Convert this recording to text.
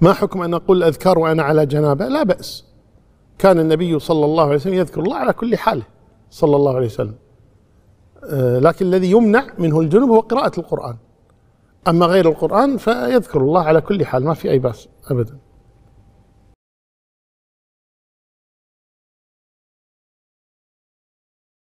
ما حكم أن أقول الأذكار وأنا على جنابة لا بأس كان النبي صلى الله عليه وسلم يذكر الله على كل حاله صلى الله عليه وسلم آه، لكن الذي يمنع منه الجنوب هو قراءة القرآن أما غير القرآن فيذكر الله على كل حال ما في أي بأس أبداً